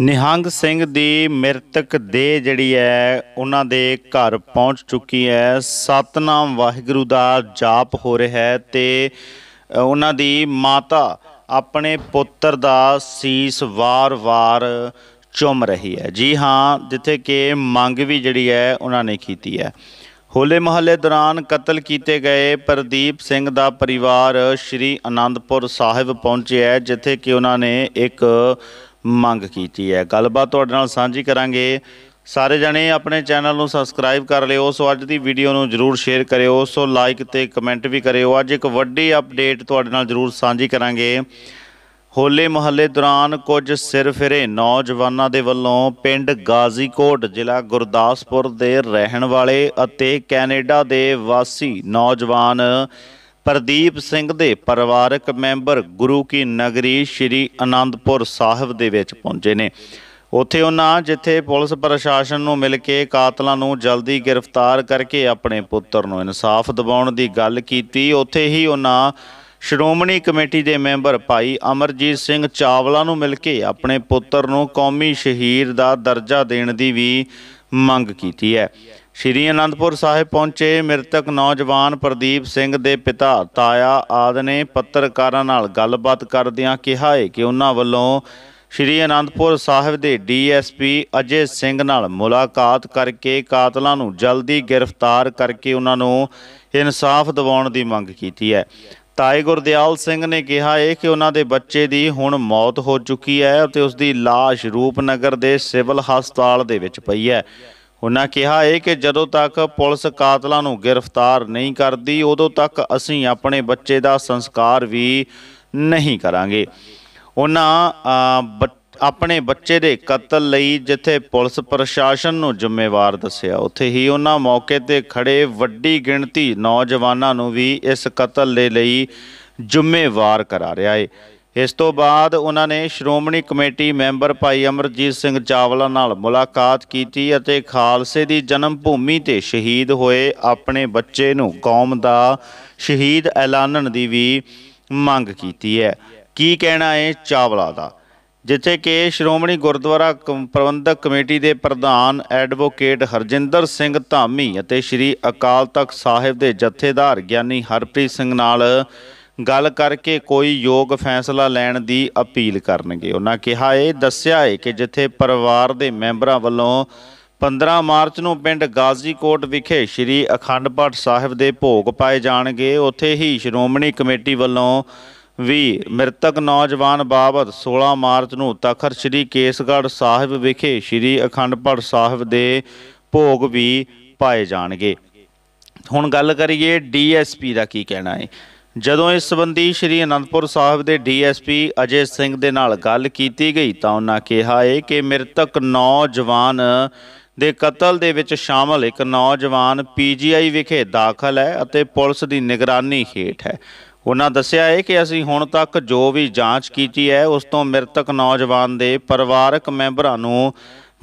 ਨਿਹੰਗ ਸਿੰਘ ਦੀ ਮ੍ਰਿਤਕ ਦੇ ਜਿਹੜੀ ਹੈ ਉਹਨਾਂ ਦੇ ਘਰ ਪਹੁੰਚ ਚੁੱਕੀ ਹੈ ਸਤਨਾਮ ਵਾਹਿਗੁਰੂ ਦਾ ਜਾਪ ਹੋ ਰਿਹਾ ਹੈ ਤੇ ਉਹਨਾਂ ਦੀ ਮਾਤਾ ਆਪਣੇ ਪੁੱਤਰ ਦਾ ਸੀਸ ਵਾਰ-ਵਾਰ ਚੁੰਮ ਰਹੀ ਹੈ ਜੀ ਹਾਂ ਜਿੱਥੇ ਕਿ ਮੰਗ ਵੀ ਜਿਹੜੀ ਹੈ ਉਹਨਾਂ ਨੇ ਕੀਤੀ ਹੈ ਹੋਲੇ ਮਹੱਲੇ ਦੌਰਾਨ ਕਤਲ ਕੀਤੇ ਗਏ ਪ੍ਰਦੀਪ ਸਿੰਘ ਦਾ ਪਰਿਵਾਰ ਸ਼੍ਰੀ ਅਨੰਦਪੁਰ ਸਾਹਿਬ ਪਹੁੰਚਿਆ ਜਿੱਥੇ ਕਿ ਉਹਨਾਂ ਨੇ ਇੱਕ ਮੰਗ ਕੀਤੀ ਹੈ ਗੱਲਬਾਤ ਤੁਹਾਡੇ ਨਾਲ ਸਾਂਝੀ ਕਰਾਂਗੇ ਸਾਰੇ ਜਣੇ ਆਪਣੇ ਚੈਨਲ ਨੂੰ ਸਬਸਕ੍ਰਾਈਬ ਕਰ ਲਿਓ ਸੋ ਅੱਜ ਦੀ ਵੀਡੀਓ ਨੂੰ ਜਰੂਰ ਸ਼ੇਅਰ ਕਰਿਓ ਸੋ ਲਾਈਕ ਤੇ ਕਮੈਂਟ ਵੀ ਕਰਿਓ ਅੱਜ ਇੱਕ ਵੱਡੀ ਅਪਡੇਟ ਤੁਹਾਡੇ ਨਾਲ ਜਰੂਰ ਸਾਂਝੀ ਕਰਾਂਗੇ ਹੋਲੇ ਮਹੱਲੇ ਦੌਰਾਨ ਕੁਝ ਸਿਰ ਫਿਰੇ ਨੌਜਵਾਨਾਂ ਦੇ ਵੱਲੋਂ ਪਿੰਡ ਗਾਜ਼ੀਕੋਟ ਜ਼ਿਲ੍ਹਾ ਗੁਰਦਾਸਪੁਰ ਦੇ ਰਹਿਣ ਵਾਲੇ ਅਤੇ ਕੈਨੇਡਾ ਦੇ ਵਾਸੀ ਨੌਜਵਾਨ ਪ੍ਰਦੀਪ ਸਿੰਘ ਦੇ ਪਰਿਵਾਰਕ ਮੈਂਬਰ ਗੁਰੂ ਕੀ ਨਗਰੀ ਸ਼੍ਰੀ ਆਨੰਦਪੁਰ ਸਾਹਿਬ ਦੇ ਵਿੱਚ ਪਹੁੰਚੇ ਨੇ ਉੱਥੇ ਉਹਨਾਂ ਜਿੱਥੇ ਪੁਲਿਸ ਪ੍ਰਸ਼ਾਸਨ ਨੂੰ ਮਿਲ ਕੇ ਕਾਤਲਾਂ ਨੂੰ ਜਲਦੀ ਗ੍ਰਿਫਤਾਰ ਕਰਕੇ ਆਪਣੇ ਪੁੱਤਰ ਨੂੰ ਇਨਸਾਫ ਦਿਵਾਉਣ ਦੀ ਗੱਲ ਕੀਤੀ ਉੱਥੇ ਹੀ ਉਹਨਾਂ ਸ਼੍ਰੋਮਣੀ ਕਮੇਟੀ ਦੇ ਮੈਂਬਰ ਭਾਈ ਅਮਰਜੀਤ ਸਿੰਘ ਚਾਵਲਾ ਨੂੰ ਮਿਲ ਕੇ ਆਪਣੇ ਪੁੱਤਰ ਨੂੰ ਕੌਮੀ ਸ਼ਹੀਦ ਦਾ ਦਰਜਾ ਦੇਣ ਦੀ ਵੀ ਮੰਗ ਕੀਤੀ ਹੈ ਸ਼੍ਰੀ ਅਨੰਦਪੁਰ ਸਾਹਿਬ ਪਹੁੰਚੇ ਮ੍ਰਿਤਕ ਨੌਜਵਾਨ ਪ੍ਰਦੀਪ ਸਿੰਘ ਦੇ ਪਿਤਾ ਤਾਇਆ ਆਦ ਨੇ ਪੱਤਰਕਾਰਾਂ ਨਾਲ ਗੱਲਬਾਤ ਕਰਦਿਆਂ ਕਿਹਾ ਹੈ ਕਿ ਉਹਨਾਂ ਵੱਲੋਂ ਸ਼੍ਰੀ ਅਨੰਦਪੁਰ ਸਾਹਿਬ ਦੇ ਡੀਐਸਪੀ ਅਜੇ ਸਿੰਘ ਨਾਲ ਮੁਲਾਕਾਤ ਕਰਕੇ ਕਾਤਲਾਂ ਨੂੰ ਜਲਦੀ ਗ੍ਰਿਫਤਾਰ ਕਰਕੇ ਉਹਨਾਂ ਨੂੰ ਇਨਸਾਫ ਦਿਵਾਉਣ ਦੀ ਮੰਗ ਕੀਤੀ ਹੈ ਤਾਏ ਗੁਰਦਿਆਲ ਸਿੰਘ ਨੇ ਕਿਹਾ ਹੈ ਕਿ ਉਹਨਾਂ ਦੇ ਬੱਚੇ ਦੀ ਹੁਣ ਮੌਤ ਹੋ ਚੁੱਕੀ ਹੈ ਅਤੇ ਉਸ ਦੀ ਲਾਸ਼ ਰੂਪਨਗਰ ਦੇ ਸਿਵਲ ਹਸਪਤਾਲ ਦੇ ਵਿੱਚ ਪਈ ਹੈ ਉਹਨਾਂ ਕਿਹਾ ਹੈ ਕਿ ਜਦੋਂ ਤੱਕ ਪੁਲਿਸ ਕਾਤਲਾਂ ਨੂੰ ਗ੍ਰਿਫਤਾਰ ਨਹੀਂ ਕਰਦੀ ਉਦੋਂ ਤੱਕ ਅਸੀਂ ਆਪਣੇ ਬੱਚੇ ਦਾ ਸੰਸਕਾਰ ਵੀ ਨਹੀਂ ਕਰਾਂਗੇ ਉਹਨਾਂ ਆਪਣੇ ਬੱਚੇ ਦੇ ਕਤਲ ਲਈ ਜਿੱਥੇ ਪੁਲਿਸ ਪ੍ਰਸ਼ਾਸਨ ਨੂੰ ਜ਼ਿੰਮੇਵਾਰ ਦੱਸਿਆ ਉੱਥੇ ਹੀ ਉਹਨਾਂ ਮੌਕੇ ਤੇ ਖੜੇ ਵੱਡੀ ਗਿਣਤੀ ਨੌਜਵਾਨਾਂ ਨੂੰ ਵੀ ਇਸ ਕਤਲ ਦੇ ਲਈ ਜ਼ਿੰਮੇਵਾਰ ਕਰਾ ਰਿਹਾ ਹੈ ਇਸ ਤੋਂ ਬਾਅਦ ਉਹਨਾਂ ਨੇ ਸ਼੍ਰੋਮਣੀ ਕਮੇਟੀ ਮੈਂਬਰ ਭਾਈ ਅਮਰਜੀਤ ਸਿੰਘ ਚਾਵਲਾ ਨਾਲ ਮੁਲਾਕਾਤ ਕੀਤੀ ਅਤੇ ਖਾਲਸੇ ਦੀ ਜਨਮ ਭੂਮੀ ਤੇ ਸ਼ਹੀਦ ਹੋਏ ਆਪਣੇ ਬੱਚੇ ਨੂੰ ਕੌਮ ਦਾ ਸ਼ਹੀਦ ਐਲਾਨਣ ਦੀ ਵੀ ਮੰਗ ਕੀਤੀ ਹੈ ਕੀ ਕਹਿਣਾ ਹੈ ਚਾਵਲਾ ਦਾ ਜਿੱਥੇ ਕਿ ਸ਼੍ਰੋਮਣੀ ਗੁਰਦੁਆਰਾ ਪ੍ਰਬੰਧਕ ਕਮੇਟੀ ਦੇ ਪ੍ਰਧਾਨ ਐਡਵੋਕੇਟ ਹਰਜਿੰਦਰ ਸਿੰਘ ਧਾਮੀ ਅਤੇ ਸ੍ਰੀ ਅਕਾਲ ਤਖਤ ਸਾਹਿਬ ਦੇ ਜਥੇਦਾਰ ਗਿਆਨੀ ਹਰਪ੍ਰੀਤ ਸਿੰਘ ਨਾਲ ਗੱਲ ਕਰਕੇ ਕੋਈ ਯੋਗ ਫੈਸਲਾ ਲੈਣ ਦੀ ਅਪੀਲ ਕਰਨਗੇ ਉਹਨਾਂ ਕਿਹਾ ਇਹ ਦੱਸਿਆ ਹੈ ਕਿ ਜਿੱਥੇ ਪਰਿਵਾਰ ਦੇ ਮੈਂਬਰਾਂ ਵੱਲੋਂ 15 ਮਾਰਚ ਨੂੰ ਪਿੰਡ ਗਾਜ਼ੀਕੋਟ ਵਿਖੇ ਸ੍ਰੀ ਅਖੰਡ ਪਾਠ ਸਾਹਿਬ ਦੇ ਭੋਗ ਪਾਏ ਜਾਣਗੇ ਉੱਥੇ ਹੀ ਸ਼੍ਰੋਮਣੀ ਕਮੇਟੀ ਵੱਲੋਂ ਵੀ ਮ੍ਰਿਤਕ ਨੌਜਵਾਨ ਬਾਬਤ 16 ਮਾਰਚ ਨੂੰ ਤਖਰ ਸ੍ਰੀ ਕੇਸਗੜ੍ਹ ਸਾਹਿਬ ਵਿਖੇ ਸ੍ਰੀ ਅਖੰਡ ਪਾਠ ਸਾਹਿਬ ਦੇ ਭੋਗ ਵੀ ਪਾਏ ਜਾਣਗੇ ਹੁਣ ਗੱਲ ਕਰੀਏ ਡੀਐਸਪੀ ਦਾ ਕੀ ਕਹਿਣਾ ਹੈ ਜਦੋਂ ਇਸ ਸੰਬੰਧੀ ਸ਼੍ਰੀ ਅਨੰਦਪੁਰ ਸਾਹਿਬ ਦੇ ਡੀਐਸਪੀ ਅਜੇ ਸਿੰਘ ਦੇ ਨਾਲ ਗੱਲ ਕੀਤੀ ਗਈ ਤਾਂ ਉਹਨਾਂ ਕਿਹਾ ਹੈ ਕਿ ਮ੍ਰਿਤਕ ਨੌਜਵਾਨ ਦੇ ਕਤਲ ਦੇ ਵਿੱਚ ਸ਼ਾਮਲ ਇੱਕ ਨੌਜਵਾਨ ਪੀਜੀਆਈ ਵਿਖੇ ਦਾਖਲ ਹੈ ਅਤੇ ਪੁਲਿਸ ਦੀ ਨਿਗਰਾਨੀ ਹੇਠ ਹੈ ਉਹਨਾਂ ਦੱਸਿਆ ਹੈ ਕਿ ਅਸੀਂ ਹੁਣ ਤੱਕ ਜੋ ਵੀ ਜਾਂਚ ਕੀਤੀ ਹੈ ਉਸ ਤੋਂ ਮ੍ਰਿਤਕ ਨੌਜਵਾਨ ਦੇ ਪਰਿਵਾਰਕ ਮੈਂਬਰਾਂ ਨੂੰ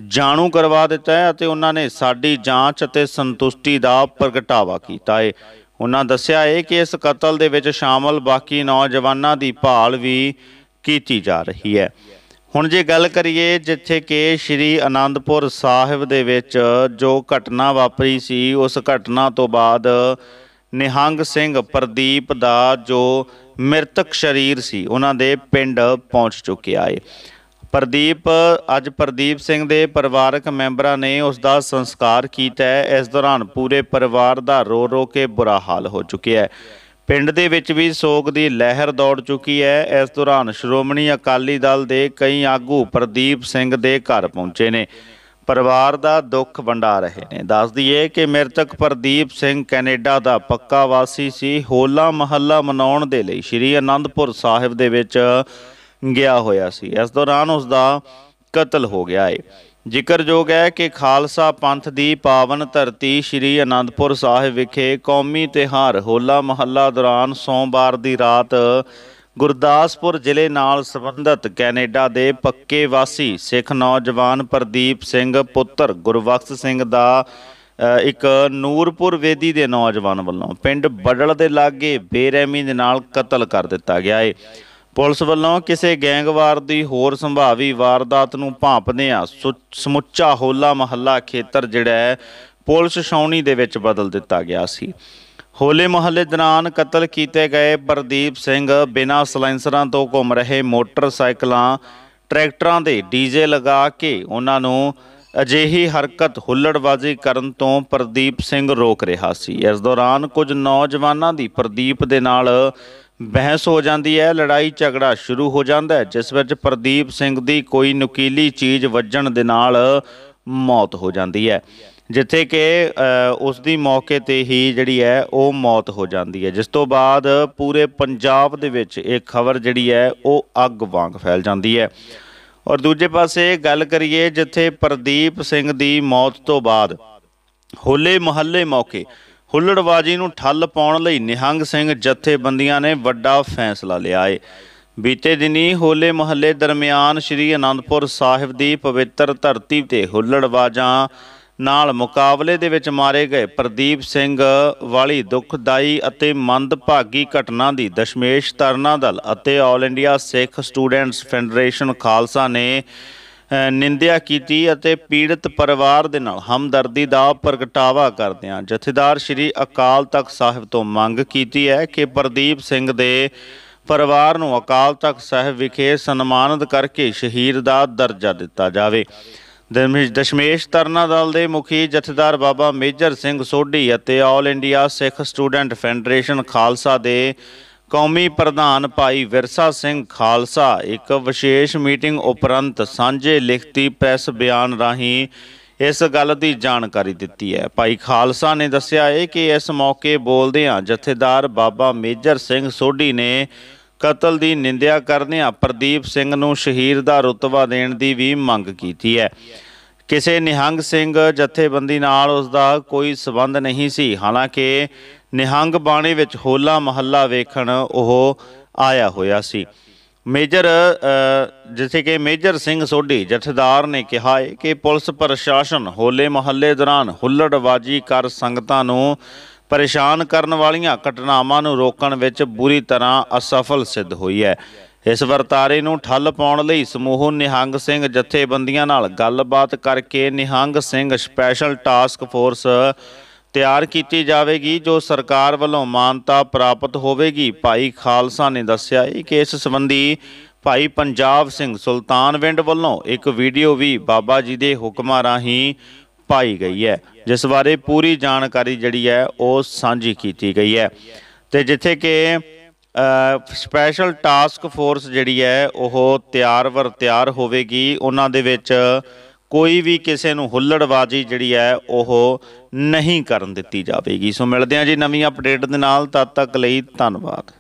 ਜਾਣੂ ਕਰਵਾ ਦਿੱਤਾ ਹੈ ਅਤੇ ਉਹਨਾਂ ਨੇ ਸਾਡੀ ਜਾਂਚ ਅਤੇ ਸੰਤੁਸ਼ਟੀ ਦਾ ਪ੍ਰਗਟਾਵਾ ਕੀਤਾ ਹੈ ਉਹਨਾਂ ਦੱਸਿਆ ਹੈ ਕਿ ਇਸ ਕਤਲ ਦੇ ਵਿੱਚ ਸ਼ਾਮਲ ਬਾਕੀ ਨੌਜਵਾਨਾਂ ਦੀ ਭਾਲ ਵੀ ਕੀਤੀ ਜਾ ਰਹੀ ਹੈ ਹੁਣ ਜੇ ਗੱਲ ਕਰੀਏ ਜਿੱਥੇ ਕਿ ਸ਼੍ਰੀ ਆਨੰਦਪੁਰ ਸਾਹਿਬ ਦੇ ਵਿੱਚ ਜੋ ਘਟਨਾ ਵਾਪਰੀ ਸੀ ਉਸ ਘਟਨਾ ਤੋਂ ਬਾਅਦ ਨਿਹੰਗ ਸਿੰਘ ਪ੍ਰਦੀਪ ਦਾ ਜੋ ਮ੍ਰਿਤਕ ਸਰੀਰ ਸੀ ਉਹਨਾਂ ਦੇ ਪਿੰਡ ਪਹੁੰਚ ਚੁੱਕਿਆ ਹੈ ਪ੍ਰਦੀਪ ਅੱਜ ਪ੍ਰਦੀਪ ਸਿੰਘ ਦੇ ਪਰਿਵਾਰਕ ਮੈਂਬਰਾਂ ਨੇ ਉਸ ਦਾ ਸੰਸਕਾਰ ਕੀਤਾ ਹੈ ਇਸ ਦੌਰਾਨ ਪੂਰੇ ਪਰਿਵਾਰ ਦਾ ਰੋ ਰੋ ਕੇ ਬੁਰਾ ਹਾਲ ਹੋ ਚੁੱਕਿਆ ਹੈ ਪਿੰਡ ਦੇ ਵਿੱਚ ਵੀ ਸੋਗ ਦੀ ਲਹਿਰ ਦੌੜ ਚੁੱਕੀ ਹੈ ਇਸ ਦੌਰਾਨ ਸ਼੍ਰੋਮਣੀ ਅਕਾਲੀ ਦਲ ਦੇ ਕਈ ਆਗੂ ਪ੍ਰਦੀਪ ਸਿੰਘ ਦੇ ਘਰ ਪਹੁੰਚੇ ਨੇ ਪਰਿਵਾਰ ਦਾ ਦੁੱਖ ਵੰਡਾ ਰਹੇ ਨੇ ਦੱਸ ਦਈਏ ਕਿ ਮਿਰਤਕ ਪ੍ਰਦੀਪ ਸਿੰਘ ਕੈਨੇਡਾ ਦਾ ਪੱਕਾ ਵਾਸੀ ਸੀ ਹੋਲਾ ਮਹੱਲਾ ਮਨਾਉਣ ਦੇ ਲਈ ਸ੍ਰੀ ਅਨੰਦਪੁਰ ਸਾਹਿਬ ਦੇ ਵਿੱਚ ਗਿਆ ਹੋਇਆ ਸੀ ਇਸ ਦੌਰਾਨ ਉਸ ਦਾ ਕਤਲ ਹੋ ਗਿਆ ਹੈ ਜ਼ਿਕਰਯੋਗ ਹੈ ਕਿ ਖਾਲਸਾ ਪੰਥ ਦੀ ਪਾਵਨ ਧਰਤੀ ਸ੍ਰੀ ਅਨੰਦਪੁਰ ਸਾਹਿਬ ਵਿਖੇ ਕੌਮੀ ਤਿਹਾਰ ਹੋਲਾ ਮਹੱਲਾ ਦੌਰਾਨ ਸੋਮਵਾਰ ਦੀ ਰਾਤ ਗੁਰਦਾਸਪੁਰ ਜ਼ਿਲ੍ਹੇ ਨਾਲ ਸੰਬੰਧਿਤ ਕੈਨੇਡਾ ਦੇ ਪੱਕੇ ਵਾਸੀ ਸਿੱਖ ਨੌਜਵਾਨ ਪ੍ਰਦੀਪ ਸਿੰਘ ਪੁੱਤਰ ਗੁਰਵਖਤ ਸਿੰਘ ਦਾ ਇੱਕ ਨੂਰਪੁਰ ਵੇਦੀ ਦੇ ਨੌਜਵਾਨ ਵੱਲੋਂ ਪਿੰਡ ਬੜਲ ਦੇ ਲਾਗੇ ਬੇਰਹਿਮੀ ਦੇ ਨਾਲ ਕਤਲ ਕਰ ਦਿੱਤਾ ਗਿਆ ਹੈ ਪੁਲਿਸ ਵੱਲੋਂ ਕਿਸੇ ਗੈਂਗਵਾਰ ਦੀ ਹੋਰ ਸੰਭਾਵੀ ਵਾਰਦਾਤ ਨੂੰ ਭਾਂਪਦੇ ਆ ਸਮੁੱਚਾ ਹੋਲਾ ਮਹੱਲਾ ਖੇਤਰ ਜਿਹੜਾ ਪੁਲਿਸ ਛਾਉਣੀ ਦੇ ਵਿੱਚ ਬਦਲ ਦਿੱਤਾ ਗਿਆ ਸੀ ਹੋਲੇ ਮਹੱਲੇ ਦੌਰਾਨ ਕਤਲ ਕੀਤੇ ਗਏ ਪ੍ਰਦੀਪ ਸਿੰਘ ਬਿਨਾਂ ਸਲੈਂਸਰਾਂ ਤੋਂ ਘੁੰਮ ਰਹੇ ਮੋਟਰਸਾਈਕਲਾਂ ਟਰੈਕਟਰਾਂ ਦੇ ਡੀਜੇ ਲਗਾ ਕੇ ਉਹਨਾਂ ਨੂੰ ਅਜਿਹੀ ਹਰਕਤ ਹੁੱਲੜਬਾਜ਼ੀ ਕਰਨ ਤੋਂ ਪ੍ਰਦੀਪ ਸਿੰਘ ਰੋਕ ਰਿਹਾ ਸੀ ਇਸ ਦੌਰਾਨ ਕੁਝ ਨੌਜਵਾਨਾਂ ਦੀ ਪ੍ਰਦੀਪ ਦੇ ਨਾਲ ਬਹਿਸ ਹੋ ਜਾਂਦੀ ਹੈ ਲੜਾਈ ਝਗੜਾ ਸ਼ੁਰੂ ਹੋ ਜਾਂਦਾ ਹੈ ਜਿਸ ਵਿੱਚ ਪ੍ਰਦੀਪ ਸਿੰਘ ਦੀ ਕੋਈ ਨੁਕੀਲੀ ਚੀਜ਼ ਵੱਜਣ ਦੇ ਨਾਲ ਮੌਤ ਹੋ ਜਾਂਦੀ ਹੈ ਜਿੱਥੇ ਕਿ ਉਸ ਦੀ ਮੌਕੇ ਤੇ ਹੀ ਜਿਹੜੀ ਹੈ ਉਹ ਮੌਤ ਹੋ ਜਾਂਦੀ ਹੈ ਜਿਸ ਤੋਂ ਬਾਅਦ ਪੂਰੇ ਪੰਜਾਬ ਦੇ ਵਿੱਚ ਇਹ ਖਬਰ ਜਿਹੜੀ ਹੈ ਉਹ ਅੱਗ ਵਾਂਗ ਫੈਲ ਜਾਂਦੀ ਹੈ ਔਰ ਦੂਜੇ ਪਾਸੇ ਗੱਲ ਕਰੀਏ ਜਿੱਥੇ ਪ੍ਰਦੀਪ ਸਿੰਘ ਦੀ ਮੌਤ ਤੋਂ ਬਾਅਦ ਹੋਲੇ ਮਹੱਲੇ ਮੌਕੇ ਹੁੱਲੜਵਾਜੀ ਨੂੰ ਠੱਲ ਪਾਉਣ ਲਈ ਨਿਹੰਗ ਸਿੰਘ ਜਥੇਬੰਦੀਆਂ ਨੇ ਵੱਡਾ ਫੈਸਲਾ ਲਿਆ ਏ ਬੀਤੇ ਦਿਨੀ ਹੋਲੇ ਮਹੱਲੇ ਦਰਮਿਆਨ ਸ੍ਰੀ ਅਨੰਦਪੁਰ ਸਾਹਿਬ ਦੀ ਪਵਿੱਤਰ ਧਰਤੀ ਤੇ ਹੁੱਲੜਵਾਜਾਂ ਨਾਲ ਮੁਕਾਬਲੇ ਦੇ ਵਿੱਚ ਮਾਰੇ ਗਏ ਪ੍ਰਦੀਪ ਸਿੰਘ ਵਾਲੀ ਦੁਖਦਾਈ ਅਤੇ ਮੰਦਭਾਗੀ ਘਟਨਾ ਦੀ ਦਸ਼ਮੇਸ਼ ਤਰਨਾ ਦਲ ਅਤੇ all India Sikh students federation Khalsa ਨੇ ਨਿੰਦਿਆ ਕੀਤੀ ਅਤੇ ਪੀੜਤ ਪਰਿਵਾਰ ਦੇ ਨਾਲ ਹਮਦਰਦੀ ਦਾ ਪ੍ਰਗਟਾਵਾ ਕਰਦਿਆਂ ਜਥੇਦਾਰ ਸ੍ਰੀ ਅਕਾਲ ਤਖਤ ਸਾਹਿਬ ਤੋਂ ਮੰਗ ਕੀਤੀ ਹੈ ਕਿ ਪ੍ਰਦੀਪ ਸਿੰਘ ਦੇ ਪਰਿਵਾਰ ਨੂੰ ਅਕਾਲ ਤਖਤ ਸਾਹਿਬ ਵਿਖੇ ਸਨਮਾਨਿਤ ਕਰਕੇ ਸ਼ਹੀਦ ਦਾ ਦਰਜਾ ਦਿੱਤਾ ਜਾਵੇ ਦਸ਼ਮੇਸ਼ ਤਰਨਾ ਦਲ ਦੇ ਮੁਖੀ ਜਥੇਦਾਰ ਬਾਬਾ ਮੇਜਰ ਸਿੰਘ ਸੋਢੀ ਅਤੇ all India Sikh student federation Khalsa ਦੇ ਕੌਮੀ ਪ੍ਰਧਾਨ ਭਾਈ ਵਿਰਸਾ ਸਿੰਘ ਖਾਲਸਾ ਇੱਕ ਵਿਸ਼ੇਸ਼ ਮੀਟਿੰਗ ਉਪਰੰਤ ਸਾਂਝੇ ਲਿਖਤੀ ਪ੍ਰੈਸ ਬਿਆਨ ਰਾਹੀਂ ਇਸ ਗੱਲ ਦੀ ਜਾਣਕਾਰੀ ਦਿੱਤੀ ਹੈ ਭਾਈ ਖਾਲਸਾ ਨੇ ਦੱਸਿਆ ਹੈ ਕਿ ਇਸ ਮੌਕੇ ਬੋਲਦਿਆਂ ਜਥੇਦਾਰ ਬਾਬਾ ਮੇਜਰ ਸਿੰਘ ਸੋਢੀ ਨੇ ਕਤਲ ਦੀ ਨਿੰਦਿਆ ਆ ਪ੍ਰਦੀਪ ਸਿੰਘ ਨੂੰ ਸ਼ਹੀਦ ਦਾ ਰਤਬਾ ਦੇਣ ਦੀ ਵੀ ਮੰਗ ਕੀਤੀ ਹੈ ਕਿਸੇ ਨਿਹੰਗ ਸਿੰਘ ਜਥੇਬੰਦੀ ਨਾਲ ਉਸ ਦਾ ਕੋਈ ਸਬੰਧ ਨਹੀਂ ਸੀ ਹਾਲਾਂਕਿ ਨਿਹੰਗ ਬਾਣੇ ਵਿੱਚ ਹੋਲਾ ਮਹੱਲਾ ਵੇਖਣ ਉਹ ਆਇਆ ਹੋਇਆ ਸੀ ਮੇਜਰ ਜਿਸੇ ਕਿ ਮੇਜਰ ਸਿੰਘ ਸੋਢੀ ਜਥੇਦਾਰ ਨੇ ਕਿਹਾ ਹੈ ਕਿ ਪੁਲਿਸ ਪ੍ਰਸ਼ਾਸਨ ਹੋਲੇ ਮਹੱਲੇ ਦੌਰਾਨ ਹੁੱਲੜਵਾਜੀ ਕਰ ਸੰਗਤਾਂ ਨੂੰ ਪਰੇਸ਼ਾਨ ਕਰਨ ਵਾਲੀਆਂ ਘਟਨਾਵਾਂ ਨੂੰ ਰੋਕਣ ਵਿੱਚ ਬੁਰੀ ਤਰ੍ਹਾਂ ਅਸਫਲ ਸਿੱਧ ਹੋਈ ਹੈ ਇਸ ਵਰਤਾਰੇ ਨੂੰ ਠੱਲ ਪਾਉਣ ਲਈ ਸਮੂਹ ਨਿਹੰਗ ਸਿੰਘ ਜਥੇਬੰਦੀਆਂ ਨਾਲ ਗੱਲਬਾਤ ਕਰਕੇ Nihang Singh special task force ਤਿਆਰ ਕੀਤੀ ਜਾਵੇਗੀ ਜੋ ਸਰਕਾਰ ਵੱਲੋਂ ਮਾਨਤਾ ਪ੍ਰਾਪਤ ਹੋਵੇਗੀ ਭਾਈ ਖਾਲਸਾ ਨੇ ਦੱਸਿਆ ਕਿ ਇਸ ਸੰਬੰਧੀ ਭਾਈ ਪੰਜਾਬ ਸਿੰਘ ਸੁਲਤਾਨਵਿੰਡ ਵੱਲੋਂ ਇੱਕ ਵੀਡੀਓ ਵੀ ਬਾਬਾ ਜੀ ਦੇ ਹੁਕਮਾਂ ਰਾਹੀਂ ਪਾਈ ਗਈ ਹੈ ਜਿਸ ਬਾਰੇ ਪੂਰੀ ਜਾਣਕਾਰੀ ਜਿਹੜੀ ਹੈ ਉਹ ਸਾਂਝੀ ਕੀਤੀ ਗਈ ਹੈ ਤੇ ਜਿੱਥੇ ਕਿ ਸਪੈਸ਼ਲ ਟਾਸਕ ਫੋਰਸ ਜਿਹੜੀ ਹੈ ਉਹ ਤਿਆਰ ਵਰ ਤਿਆਰ ਹੋਵੇਗੀ ਉਹਨਾਂ ਦੇ ਵਿੱਚ ਕੋਈ ਵੀ ਕਿਸੇ ਨੂੰ ਹੁੱਲੜਵਾਜੀ ਜਿਹੜੀ ਹੈ ਉਹ ਨਹੀਂ ਕਰਨ ਦਿੱਤੀ ਜਾਵੇਗੀ ਸੋ ਮਿਲਦੇ ਹਾਂ ਜੀ ਨਵੀਂ ਅਪਡੇਟ ਦੇ ਨਾਲ ਤਦ ਤੱਕ ਲਈ ਧੰਨਵਾਦ